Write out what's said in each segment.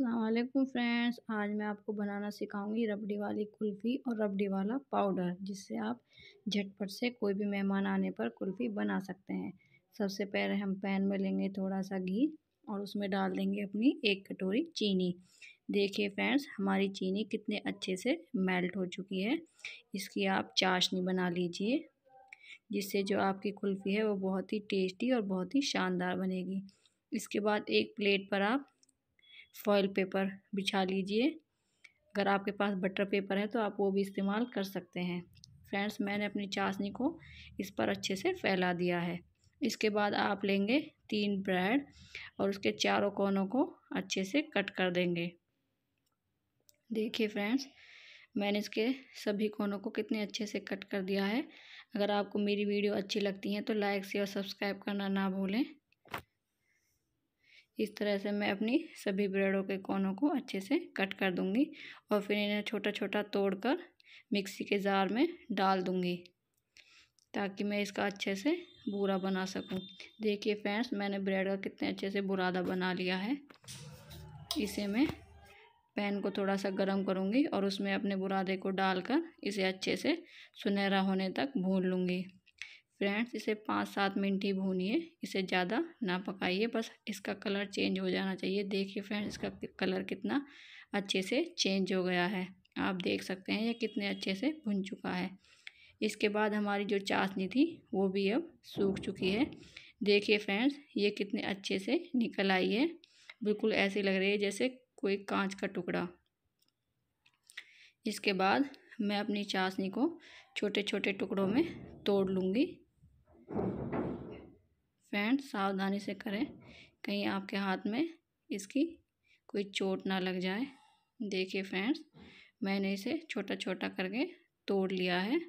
Aslam friends आज मैं आपको बनाना सिखाऊंगी रबड़ी वाली कुल्फ़ी और रबड़ी वाला पाउडर जिससे आप झटपट से कोई भी मेहमान आने पर कुल्फ़ी बना सकते हैं सबसे पहले हम पैन में लेंगे थोड़ा सा घी और उसमें डाल देंगे अपनी एक कटोरी चीनी देखिए फ्रेंड्स हमारी चीनी कितने अच्छे से मेल्ट हो चुकी है इसकी आप चाशनी बना लीजिए जिससे जो आपकी कुल्फ़ी है वो बहुत ही टेस्टी और बहुत ही शानदार बनेगी इसके बाद एक प्लेट पर आप फॉयल पेपर बिछा लीजिए अगर आपके पास बटर पेपर है तो आप वो भी इस्तेमाल कर सकते हैं फ्रेंड्स मैंने अपनी चाशनी को इस पर अच्छे से फैला दिया है इसके बाद आप लेंगे तीन ब्रेड और उसके चारों कोनों को अच्छे से कट कर देंगे देखिए फ्रेंड्स मैंने इसके सभी कोनों को कितने अच्छे से कट कर दिया है अगर आपको मेरी वीडियो अच्छी लगती है तो लाइक शेयर सब्सक्राइब करना ना भूलें इस तरह से मैं अपनी सभी ब्रेडों के कोनों को अच्छे से कट कर दूंगी और फिर इन्हें छोटा छोटा तोड़कर मिक्सी के जार में डाल दूंगी ताकि मैं इसका अच्छे से बुरा बना सकूं देखिए फ्रेंड्स मैंने ब्रेड का कितने अच्छे से बुरादा बना लिया है इसे मैं पैन को थोड़ा सा गर्म करूंगी और उसमें अपने बुरादे को डालकर इसे अच्छे से सुनहरा होने तक भून लूँगी फ्रेंड्स इसे पाँच सात मिनट ही भूनिए इसे ज़्यादा ना पकाइए बस इसका कलर चेंज हो जाना चाहिए देखिए फ्रेंड्स इसका कलर कितना अच्छे से चेंज हो गया है आप देख सकते हैं यह कितने अच्छे से भुन चुका है इसके बाद हमारी जो चाशनी थी वो भी अब सूख चुकी है देखिए फ्रेंड्स ये कितने अच्छे से निकल आई है बिल्कुल ऐसे लग रही है जैसे कोई कांच का टुकड़ा इसके बाद मैं अपनी चाशनी को छोटे छोटे टुकड़ों में तोड़ लूँगी फैंट सावधानी से करें कहीं आपके हाथ में इसकी कोई चोट ना लग जाए देखिए फ्रेंड्स मैंने इसे छोटा छोटा करके तोड़ लिया है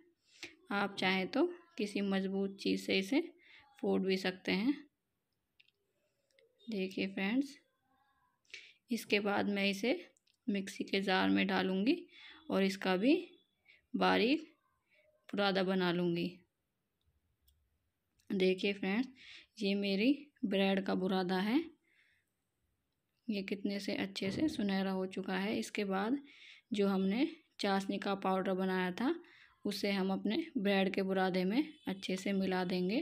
आप चाहें तो किसी मजबूत चीज़ से इसे फोड़ भी सकते हैं देखिए फ्रेंड्स इसके बाद मैं इसे मिक्सी के जार में डालूँगी और इसका भी बारीक पुरादा बना लूँगी देखिए फ्रेंड्स ये मेरी ब्रेड का बुरादा है ये कितने से अच्छे से सुनहरा हो चुका है इसके बाद जो हमने चाशनी का पाउडर बनाया था उसे हम अपने ब्रेड के बुरादे में अच्छे से मिला देंगे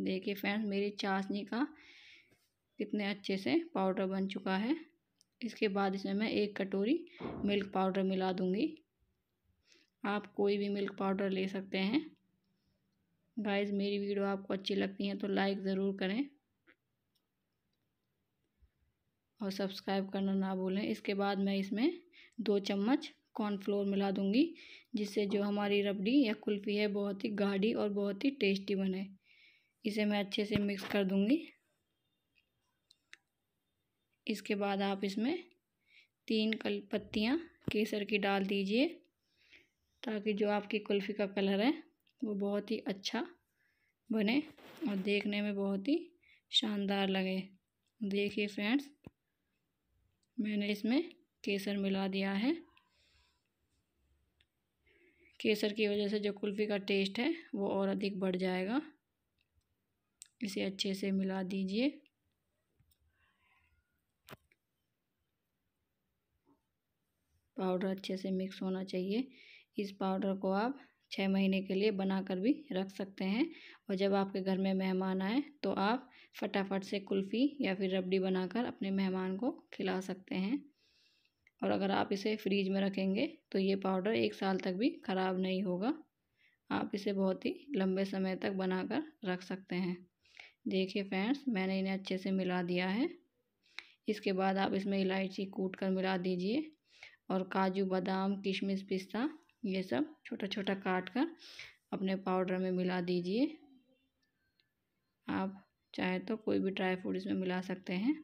देखिए फ्रेंड्स मेरी चाशनी का कितने अच्छे से पाउडर बन चुका है इसके बाद इसमें मैं एक कटोरी मिल्क पाउडर मिला दूँगी आप कोई भी मिल्क पाउडर ले सकते हैं गाइस मेरी वीडियो आपको अच्छी लगती है तो लाइक ज़रूर करें और सब्सक्राइब करना ना भूलें इसके बाद मैं इसमें दो चम्मच कॉर्नफ्लोर मिला दूँगी जिससे जो हमारी रबड़ी या कुल्फ़ी है बहुत ही गाढ़ी और बहुत ही टेस्टी बने इसे मैं अच्छे से मिक्स कर दूँगी इसके बाद आप इसमें तीन कल पत्तियाँ केसर की डाल दीजिए ताकि जो आपकी कुल्फ़ी का कलर है वो बहुत ही अच्छा बने और देखने में बहुत ही शानदार लगे देखिए फ्रेंड्स मैंने इसमें केसर मिला दिया है केसर की वजह से जो कुल्फ़ी का टेस्ट है वो और अधिक बढ़ जाएगा इसे अच्छे से मिला दीजिए पाउडर अच्छे से मिक्स होना चाहिए इस पाउडर को आप छः महीने के लिए बना कर भी रख सकते हैं और जब आपके घर में मेहमान आए तो आप फटाफट से कुल्फ़ी या फिर रबड़ी बनाकर अपने मेहमान को खिला सकते हैं और अगर आप इसे फ्रीज में रखेंगे तो ये पाउडर एक साल तक भी ख़राब नहीं होगा आप इसे बहुत ही लंबे समय तक बनाकर रख सकते हैं देखिए फ्रेंड्स मैंने इन्हें अच्छे से मिला दिया है इसके बाद आप इसमें इलायची कूट कर मिला दीजिए और काजू बादाम किशमिश पिस्ता ये सब छोटा छोटा काट कर अपने पाउडर में मिला दीजिए आप चाहे तो कोई भी ड्राई फ्रूट इसमें मिला सकते हैं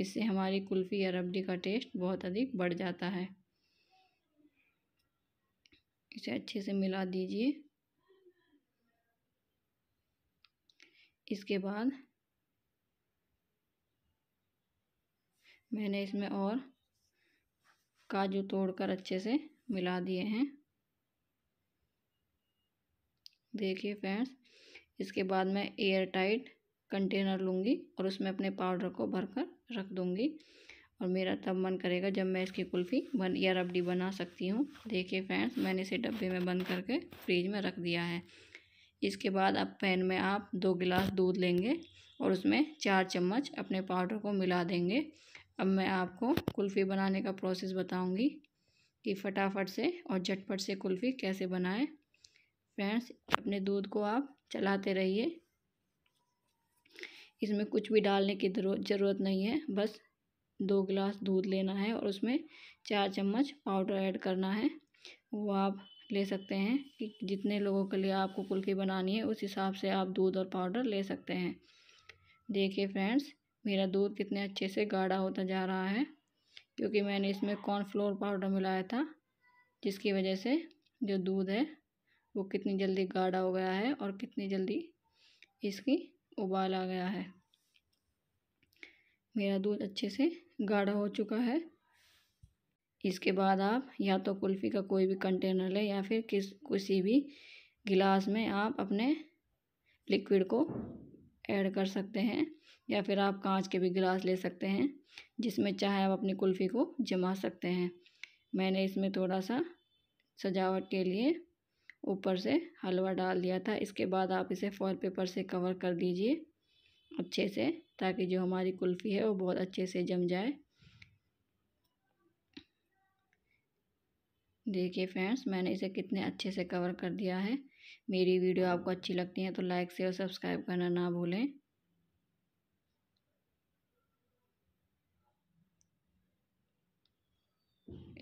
इससे हमारी कुल्फ़ी या रबड़ी का टेस्ट बहुत अधिक बढ़ जाता है इसे अच्छे से मिला दीजिए इसके बाद मैंने इसमें और काजू तोड़कर अच्छे से मिला दिए हैं देखिए फ्रेंड्स इसके बाद मैं एयर टाइट कंटेनर लूँगी और उसमें अपने पाउडर को भरकर रख दूँगी और मेरा तब मन करेगा जब मैं इसकी कुल्फ़ी बन या रबड़ी बना सकती हूँ देखिए फ्रेंड्स मैंने इसे डब्बे में बंद करके फ्रिज में रख दिया है इसके बाद अब पैन में आप दो गिलास दूध लेंगे और उसमें चार चम्मच अपने पाउडर को मिला देंगे अब मैं आपको कुल्फ़ी बनाने का प्रोसेस बताऊँगी कि फटाफट से और झटपट से कुल्फ़ी कैसे बनाएँ फ्रेंड्स अपने दूध को आप चलाते रहिए इसमें कुछ भी डालने की ज़रूरत नहीं है बस दो गिलास दूध लेना है और उसमें चार चम्मच पाउडर ऐड करना है वो आप ले सकते हैं कि जितने लोगों के लिए आपको कुल्फ़ी बनानी है उस हिसाब से आप दूध और पाउडर ले सकते हैं देखिए फ्रेंड्स मेरा दूध कितने अच्छे से गाढ़ा होता जा रहा है क्योंकि मैंने इसमें कॉर्नफ्लोर पाउडर मिलाया था जिसकी वजह से जो दूध है वो कितनी जल्दी गाढ़ा हो गया है और कितनी जल्दी इसकी उबाल आ गया है मेरा दूध अच्छे से गाढ़ा हो चुका है इसके बाद आप या तो कुल्फ़ी का कोई भी कंटेनर लें या फिर किस किसी भी गिलास में आप अपने लिक्विड को ऐड कर सकते हैं या फिर आप कांच के भी गिलास ले सकते हैं जिसमें चाहे आप अपनी कुल्फ़ी को जमा सकते हैं मैंने इसमें थोड़ा सा सजावट के लिए ऊपर से हलवा डाल दिया था इसके बाद आप इसे फॉल पेपर से कवर कर दीजिए अच्छे से ताकि जो हमारी कुल्फ़ी है वो बहुत अच्छे से जम जाए देखिए फ्रेंड्स मैंने इसे कितने अच्छे से कवर कर दिया है मेरी वीडियो आपको अच्छी लगती है तो लाइक से और सब्सक्राइब करना ना भूलें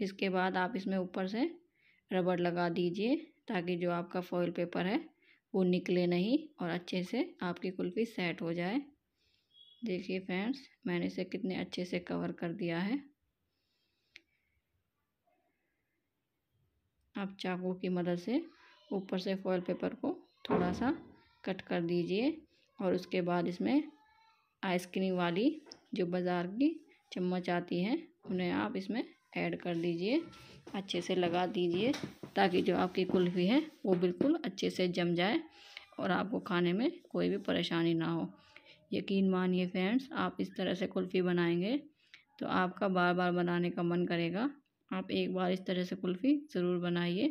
इसके बाद आप इसमें ऊपर से रबड़ लगा दीजिए ताकि जो आपका फॉइल पेपर है वो निकले नहीं और अच्छे से आपकी कुल्फ़ी सेट हो जाए देखिए फ्रेंड्स मैंने इसे कितने अच्छे से कवर कर दिया है आप चाकू की मदद से ऊपर से फॉइल पेपर को थोड़ा सा कट कर दीजिए और उसके बाद इसमें आइसक्रीम वाली जो बाज़ार की चम्मच आती हैं उन्हें आप इसमें ऐड कर दीजिए अच्छे से लगा दीजिए ताकि जो आपकी कुल्फ़ी है वो बिल्कुल अच्छे से जम जाए और आपको खाने में कोई भी परेशानी ना हो यकीन मानिए फ्रेंड्स आप इस तरह से कुल्फ़ी बनाएंगे तो आपका बार बार बनाने का मन करेगा आप एक बार इस तरह से कुल्फ़ी ज़रूर बनाइए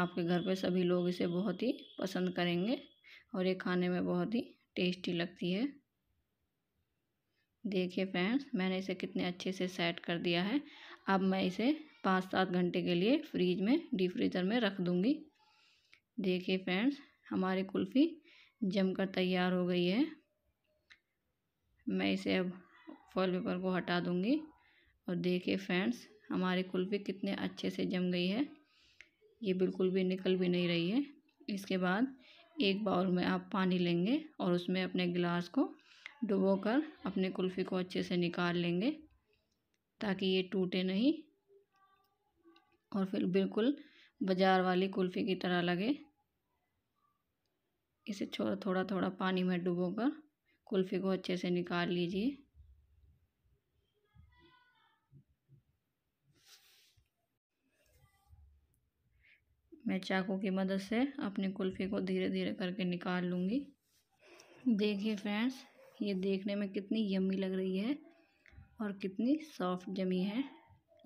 आपके घर पर सभी लोग इसे बहुत ही पसंद करेंगे और ये खाने में बहुत ही टेस्टी लगती है देखिए फ्रेंड्स मैंने इसे कितने अच्छे से सेट कर दिया है अब मैं इसे पाँच सात घंटे के लिए फ्रीज में डीप फ्रीज़र में रख दूँगी देखिए फ्रेंड्स हमारी कुल्फ़ी जमकर तैयार हो गई है मैं इसे अब फॉल पेपर को हटा दूँगी और देखिए फ्रेंड्स हमारी कुल्फ़ी कितने अच्छे से जम गई है ये बिल्कुल भी निकल भी नहीं रही है इसके बाद एक बाउल में आप पानी लेंगे और उसमें अपने गिलास को डुबो कर अपने कुल्फ़ी को अच्छे से निकाल लेंगे ताकि ये टूटे नहीं और फिर बिल्कुल बाज़ार वाली कुल्फ़ी की तरह लगे इसे छोड़ थोड़ा थोड़ा पानी में डुबोकर कुल्फ़ी को अच्छे से निकाल लीजिए मैं चाकू की मदद से अपनी कुल्फ़ी को धीरे धीरे करके निकाल लूँगी देखिए फ्रेंड्स ये देखने में कितनी यमी लग रही है और कितनी सॉफ्ट जमी है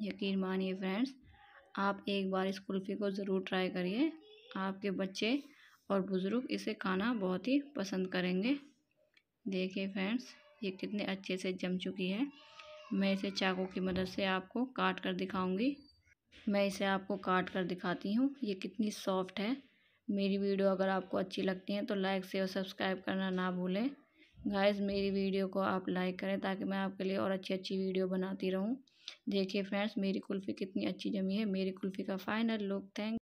यकीन मानिए फ्रेंड्स आप एक बार इस कुल्फ़ी को ज़रूर ट्राई करिए आपके बच्चे और बुज़ुर्ग इसे खाना बहुत ही पसंद करेंगे देखिए फ्रेंड्स ये कितने अच्छे से जम चुकी है मैं इसे चाकू की मदद से आपको काट कर दिखाऊंगी मैं इसे आपको काट कर दिखाती हूँ ये कितनी सॉफ्ट है मेरी वीडियो अगर आपको अच्छी लगती है तो लाइक से और सब्सक्राइब करना ना भूलें गाइस मेरी वीडियो को आप लाइक करें ताकि मैं आपके लिए और अच्छी अच्छी वीडियो बनाती रहूँ देखिए फ्रेंड्स मेरी कुल्फ़ी कितनी अच्छी जमी है मेरी कुल्फ़ी का फाइनल लुक थैंक